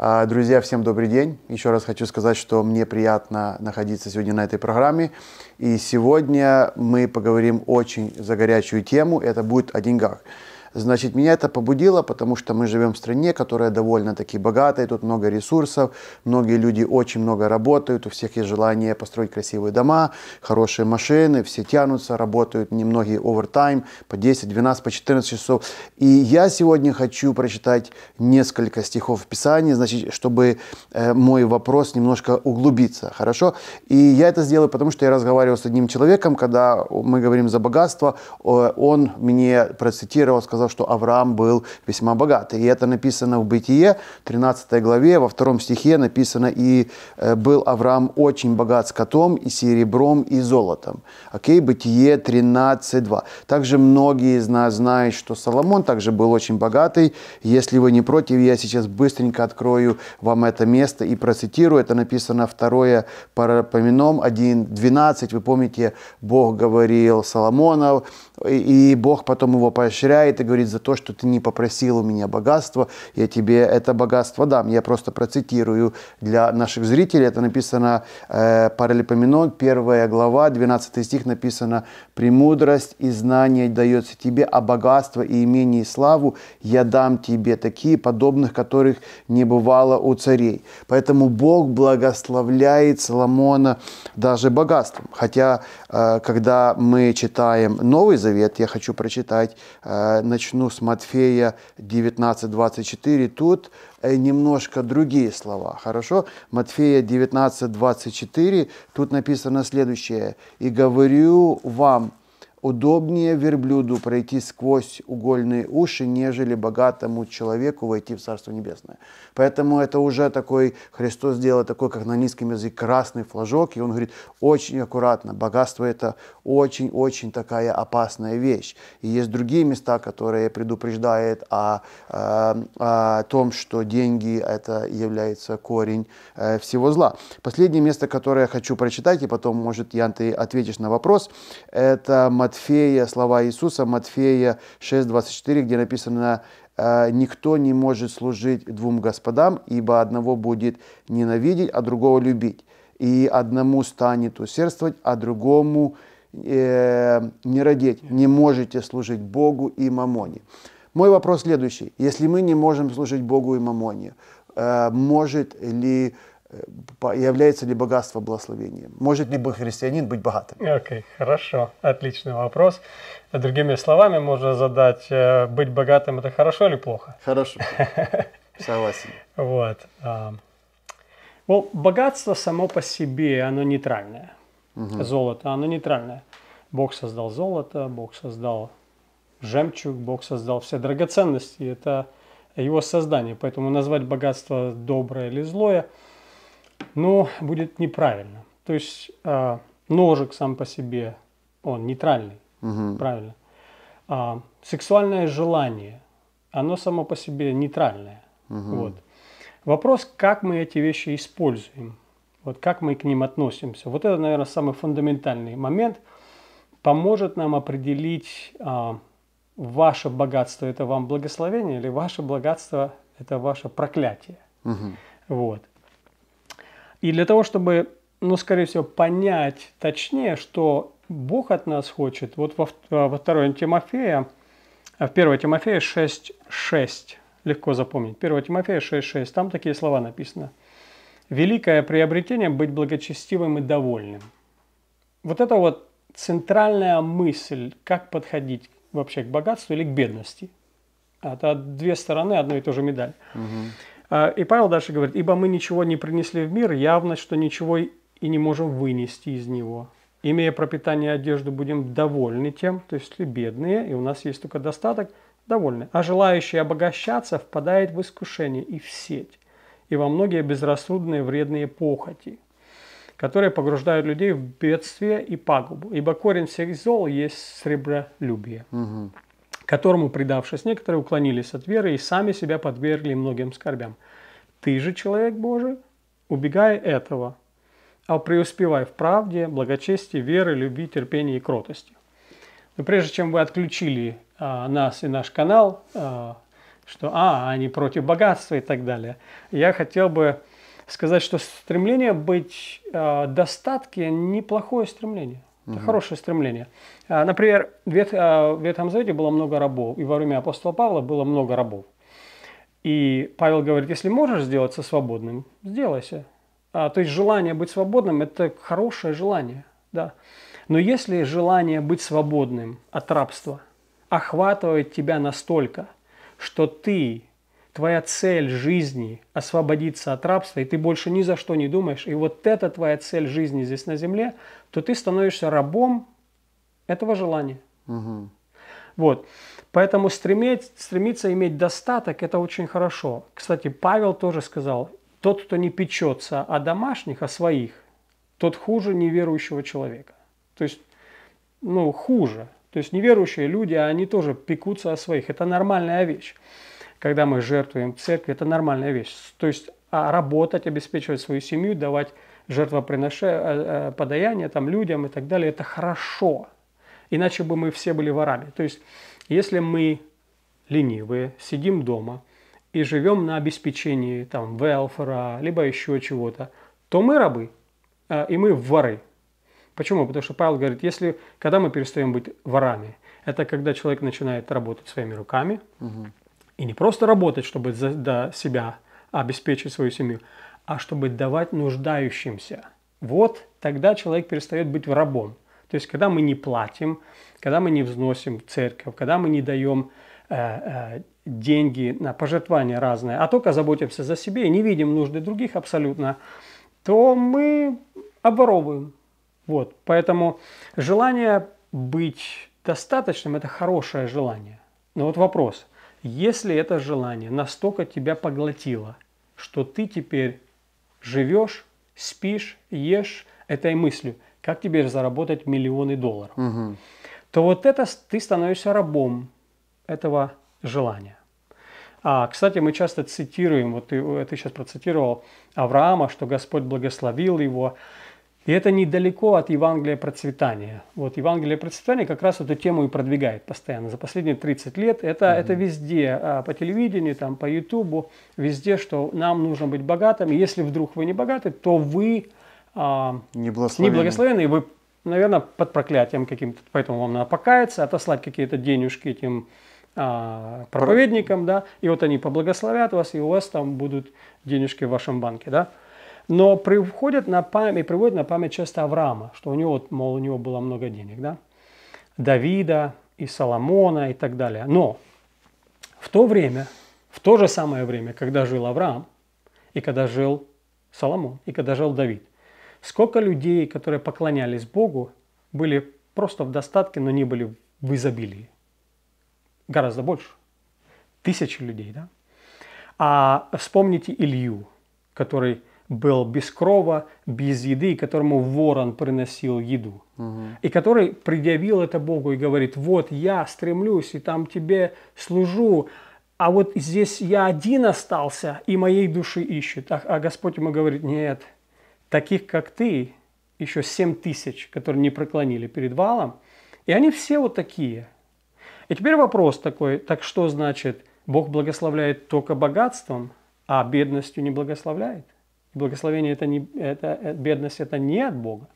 А, друзья, всем добрый день. Еще раз хочу сказать, что мне приятно находиться сегодня на этой программе. И сегодня мы поговорим очень за горячую тему. Это будет о деньгах. Значит, меня это побудило, потому что мы живем в стране, которая довольно-таки богатая, тут много ресурсов, многие люди очень много работают, у всех есть желание построить красивые дома, хорошие машины, все тянутся, работают немногие овертайм, по 10, 12, по 14 часов. И я сегодня хочу прочитать несколько стихов в Писании, значит, чтобы э, мой вопрос немножко углубиться, хорошо? И я это сделаю, потому что я разговаривал с одним человеком, когда мы говорим за богатство, он мне процитировал, сказал, то, что Авраам был весьма богатый И это написано в Бытие, 13 главе, во втором стихе написано, и э, был Авраам очень богат скотом и серебром и золотом. Окей, Бытие 13.2. Также многие из нас знают, что Соломон также был очень богатый. Если вы не против, я сейчас быстренько открою вам это место и процитирую. Это написано второе Парапоменом 1.12. Вы помните, Бог говорил Соломонов, и Бог потом его поощряет и говорит, за то, что ты не попросил у меня богатство, я тебе это богатство дам. Я просто процитирую для наших зрителей. Это написано э, Паралипоменон, первая глава, 12 стих написано «Премудрость и знание дается тебе, а богатство и имение и славу я дам тебе такие, подобных которых не бывало у царей». Поэтому Бог благословляет Соломона даже богатством. Хотя, э, когда мы читаем Новый Завет, Завет я хочу прочитать. Э, начну с Матфея 19.24. Тут э, немножко другие слова, хорошо? Матфея 19.24, тут написано следующее. «И говорю вам, Удобнее верблюду пройти сквозь угольные уши, нежели богатому человеку войти в Царство Небесное. Поэтому это уже такой, Христос сделал такой, как на низком языке, красный флажок, и он говорит, очень аккуратно, богатство это очень-очень такая опасная вещь. И есть другие места, которые предупреждают о, о, э, о том, что деньги это является корень э, всего зла. Последнее место, которое я хочу прочитать, и потом, может, Ян, ты ответишь на вопрос, это Матфея, слова Иисуса, Матфея 6:24, где написано «Э, «Никто не может служить двум господам, ибо одного будет ненавидеть, а другого любить, и одному станет усердствовать, а другому э, не родить. Не можете служить Богу и мамоне». Мой вопрос следующий. Если мы не можем служить Богу и мамоне, э, может ли Э, является ли богатство благословением? Может ли бы христианин быть богатым? Окей, okay, хорошо, отличный вопрос. Другими словами, можно задать, э, быть богатым это хорошо или плохо? Хорошо, согласен. Вот. Well, а, ну, богатство само по себе, оно нейтральное. Угу. Золото, оно нейтральное. Бог создал золото, Бог создал жемчуг, Бог создал все драгоценности. Это его создание. Поэтому назвать богатство доброе или злое – но будет неправильно. То есть э, ножик сам по себе, он нейтральный, угу. правильно. А, сексуальное желание, оно само по себе нейтральное. Угу. Вот. Вопрос, как мы эти вещи используем, вот как мы к ним относимся. Вот это, наверное, самый фундаментальный момент, поможет нам определить а, ваше богатство это вам благословение или ваше богатство это ваше проклятие. Угу. Вот. И для того, чтобы, ну, скорее всего, понять точнее, что Бог от нас хочет, вот во, э, во 2 Тимофея, э, в 1 Тимофея 6.6, легко запомнить, 1 Тимофея 6.6, там такие слова написаны. «Великое приобретение – быть благочестивым и довольным». Вот это вот центральная мысль, как подходить вообще к богатству или к бедности. Это а две стороны одной и той же медали. Угу. А, и Павел дальше говорит, ибо мы ничего не принесли в мир, явно, что ничего и не можем вынести из него. Имея пропитание и одежду, будем довольны тем, то есть бедные, и у нас есть только достаток, довольны. А желающие обогащаться впадает в искушение и в сеть, и во многие безрассудные вредные похоти, которые погружают людей в бедствие и пагубу. Ибо корень всех зол есть сребролюбие. Угу которому, предавшись, некоторые уклонились от веры и сами себя подвергли многим скорбям. Ты же, человек Божий, убегай этого, а преуспевай в правде, благочестии, веры, любви, терпении и кротости. Но прежде чем вы отключили а, нас и наш канал, а, что а, они против богатства и так далее, я хотел бы сказать, что стремление быть э, а, достатке неплохое стремление. Угу. хорошее стремление. А, например, в Ветхом а, Завете было много рабов, и во время апостола Павла было много рабов. И Павел говорит, если можешь сделаться свободным, сделайся. А, то есть желание быть свободным – это хорошее желание. Да. Но если желание быть свободным от рабства охватывает тебя настолько, что ты твоя цель жизни – освободиться от рабства, и ты больше ни за что не думаешь, и вот это твоя цель жизни здесь на земле, то ты становишься рабом этого желания. Угу. Вот. Поэтому стремить, стремиться иметь достаток – это очень хорошо. Кстати, Павел тоже сказал, тот, кто не печется о домашних, о своих, тот хуже неверующего человека. То есть, ну, хуже. То есть неверующие люди, они тоже пекутся о своих. Это нормальная вещь когда мы жертвуем церкви, это нормальная вещь. То есть а работать, обеспечивать свою семью, давать жертвоприношение, э, э, подаяние там, людям и так далее, это хорошо. Иначе бы мы все были ворами. То есть, если мы ленивые, сидим дома и живем на обеспечении там велфера, либо еще чего-то, то мы рабы, э, и мы воры. Почему? Потому что Павел говорит, если, когда мы перестаем быть ворами, это когда человек начинает работать своими руками, угу и не просто работать, чтобы за, до себя обеспечить свою семью, а чтобы давать нуждающимся. Вот тогда человек перестает быть рабом. То есть, когда мы не платим, когда мы не взносим в церковь, когда мы не даем э, э, деньги на пожертвования разные, а только заботимся за себе и не видим нужды других абсолютно, то мы обворовываем. Вот. Поэтому желание быть достаточным – это хорошее желание. Но вот вопрос – если это желание настолько тебя поглотило, что ты теперь живешь, спишь, ешь этой мыслью, как тебе заработать миллионы долларов, угу. то вот это ты становишься рабом этого желания. А, кстати, мы часто цитируем, вот ты, э, ты сейчас процитировал Авраама, что Господь благословил его, и это недалеко от Евангелия процветания. Вот Евангелие процветания как раз эту тему и продвигает постоянно. За последние 30 лет это, mm-hmm. это везде, а, по телевидению, там, по Ютубу, везде, что нам нужно быть богатыми. Если вдруг вы не богаты, то вы а, не благословены, не благословены и вы, наверное, под проклятием каким-то. Поэтому вам надо покаяться, отослать какие-то денежки этим а, проповедникам, да, и вот они поблагословят вас, и у вас там будут денежки в вашем банке, да но приходит на память, приводит на память часто Авраама, что у него, мол, у него было много денег, да? Давида и Соломона и так далее. Но в то время, в то же самое время, когда жил Авраам, и когда жил Соломон, и когда жил Давид, сколько людей, которые поклонялись Богу, были просто в достатке, но не были в изобилии. Гораздо больше. Тысячи людей, да? А вспомните Илью, который был без крова, без еды, которому ворон приносил еду. Угу. И который предъявил это Богу и говорит, вот я стремлюсь и там тебе служу, а вот здесь я один остался и моей души ищет. А, а Господь ему говорит, нет, таких как ты, еще семь тысяч, которые не преклонили перед валом, и они все вот такие. И теперь вопрос такой, так что значит, Бог благословляет только богатством, а бедностью не благословляет? Благословение это не это, э, бедность это не от Бога.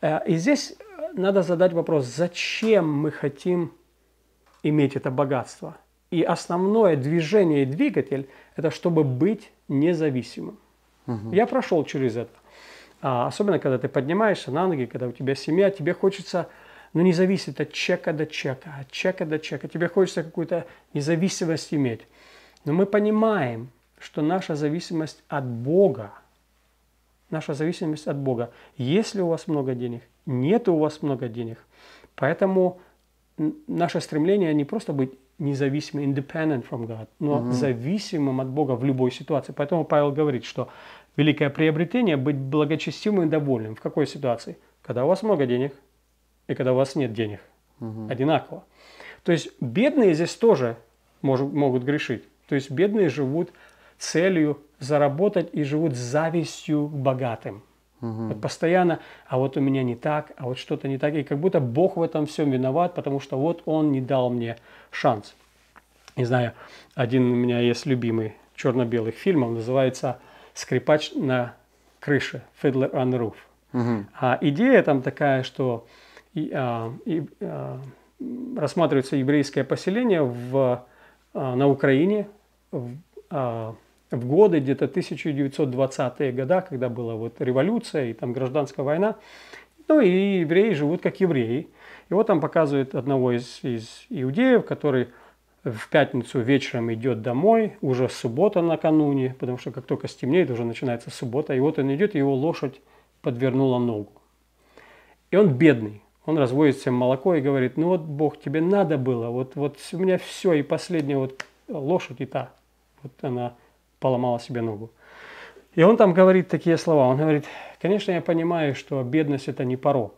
Э, и здесь э, надо задать вопрос, зачем мы хотим иметь это богатство? И основное движение и двигатель – это чтобы быть независимым. Угу. Я прошел через это. А, особенно, когда ты поднимаешься на ноги, когда у тебя семья, тебе хочется но ну, не зависеть от чека до чека, от чека до чека. Тебе хочется какую-то независимость иметь. Но мы понимаем, что наша зависимость от Бога – наша зависимость от Бога. Есть ли у вас много денег? Нет у вас много денег. Поэтому наше стремление не просто быть независимым, independent from God, но Mm -hmm. зависимым от Бога в любой ситуации. Поэтому Павел говорит, что великое приобретение – быть благочестивым и довольным. В какой ситуации? Когда у вас много денег и когда у вас нет денег. Mm -hmm. Одинаково. То есть бедные здесь тоже могут грешить. То есть бедные живут целью заработать и живут завистью к богатым. Угу. Вот постоянно, а вот у меня не так, а вот что-то не так. И как будто Бог в этом всем виноват, потому что вот Он не дал мне шанс. Не знаю, один у меня есть любимый черно-белых фильмов, называется «Скрипач на крыше», «Fiddler on the Roof». Угу. А идея там такая, что и, а, и, а, рассматривается еврейское поселение в, а, на Украине, в, а, в годы где-то 1920-е года, когда была вот революция и там гражданская война. Ну и евреи живут как евреи. И вот там показывают одного из, из иудеев, который в пятницу вечером идет домой, уже суббота накануне, потому что как только стемнеет, уже начинается суббота. И вот он идет, его лошадь подвернула ногу. И он бедный. Он разводит всем молоко и говорит, ну вот, Бог, тебе надо было, вот, вот у меня все, и последняя вот лошадь и та. Вот она поломала себе ногу. И он там говорит такие слова. Он говорит, конечно, я понимаю, что бедность – это не порог,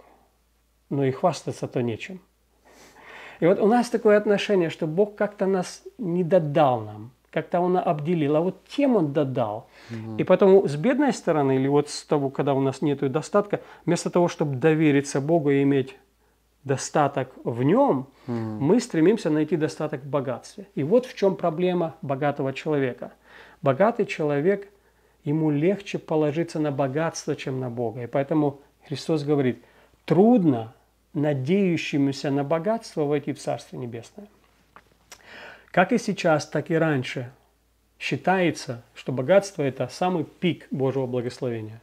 но и хвастаться-то нечем. И вот у нас такое отношение, что Бог как-то нас не додал нам, как-то Он обделил, а вот тем Он додал. Угу. И потом с бедной стороны, или вот с того, когда у нас нет достатка, вместо того, чтобы довериться Богу и иметь достаток в нем, угу. мы стремимся найти достаток в богатстве. И вот в чем проблема богатого человека – Богатый человек, ему легче положиться на богатство, чем на Бога. И поэтому Христос говорит, трудно надеющимся на богатство войти в Царство Небесное. Как и сейчас, так и раньше считается, что богатство – это самый пик Божьего благословения.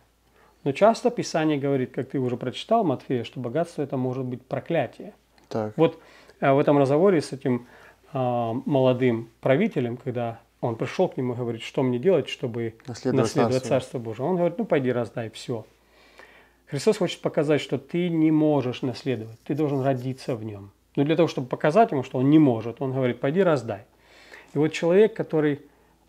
Но часто Писание говорит, как ты уже прочитал, Матфея, что богатство – это может быть проклятие. Так. Вот э, в этом разговоре с этим а, молодым правителем, когда он пришел к нему и говорит, что мне делать, чтобы наследовать, наследовать Царство. Царство Божие. Он говорит, ну пойди раздай, все. Христос хочет показать, что ты не можешь наследовать, ты должен родиться в нем. Но для того, чтобы показать ему, что он не может, он говорит, пойди раздай. И вот человек, который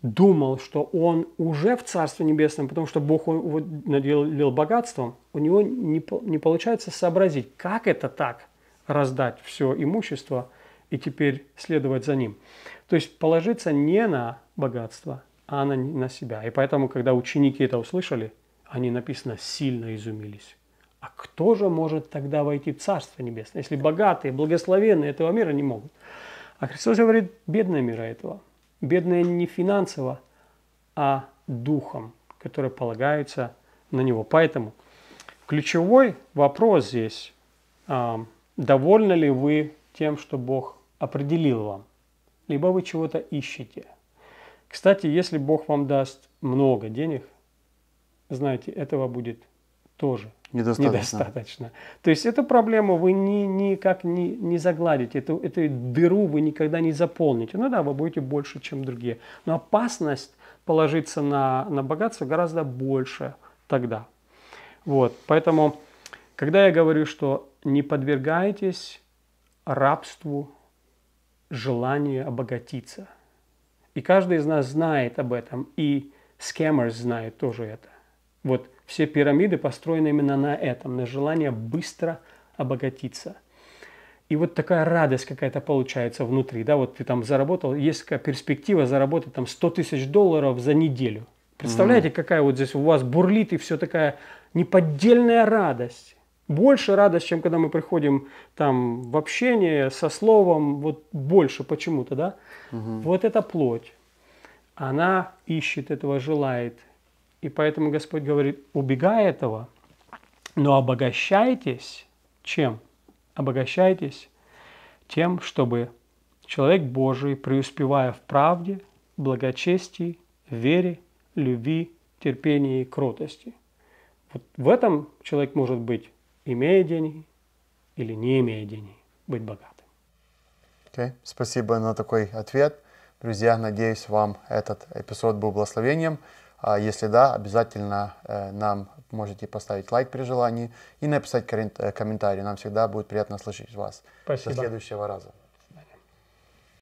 думал, что он уже в Царстве Небесном, потому что Бог его наделил богатством, у него не, не получается сообразить, как это так, раздать все имущество – и теперь следовать за ним. То есть положиться не на богатство, а на, на себя. И поэтому, когда ученики это услышали, они, написано, сильно изумились. А кто же может тогда войти в Царство Небесное, если богатые, благословенные этого мира не могут? А Христос говорит, бедные мира этого. Бедные не финансово, а духом, который полагается на него. Поэтому ключевой вопрос здесь, а, довольны ли вы тем, что Бог определил вам, либо вы чего-то ищете. Кстати, если Бог вам даст много денег, знаете, этого будет тоже недостаточно. недостаточно. То есть эту проблему вы ни, никак не, не загладите, эту, эту дыру вы никогда не заполните. Ну да, вы будете больше, чем другие. Но опасность положиться на, на богатство гораздо больше тогда. Вот, поэтому, когда я говорю, что не подвергайтесь рабству желанию обогатиться. И каждый из нас знает об этом, и скэмерс знает тоже это. Вот все пирамиды построены именно на этом, на желание быстро обогатиться. И вот такая радость какая-то получается внутри, да, вот ты там заработал, есть такая перспектива заработать там 100 тысяч долларов за неделю. Представляете, mm-hmm. какая вот здесь у вас бурлит и все такая неподдельная радость больше радость, чем когда мы приходим там в общение со словом, вот больше почему-то, да? Угу. Вот эта плоть, она ищет этого, желает. И поэтому Господь говорит, убегай этого, но обогащайтесь чем? Обогащайтесь тем, чтобы человек Божий, преуспевая в правде, благочестии, вере, любви, терпении и кротости. Вот в этом человек может быть имея деньги или не имея денег, быть богатым. Okay. Спасибо на такой ответ. Друзья, надеюсь, вам этот эпизод был благословением. А если да, обязательно э, нам можете поставить лайк при желании и написать э, комментарий. Нам всегда будет приятно слышать вас. Спасибо. До следующего раза.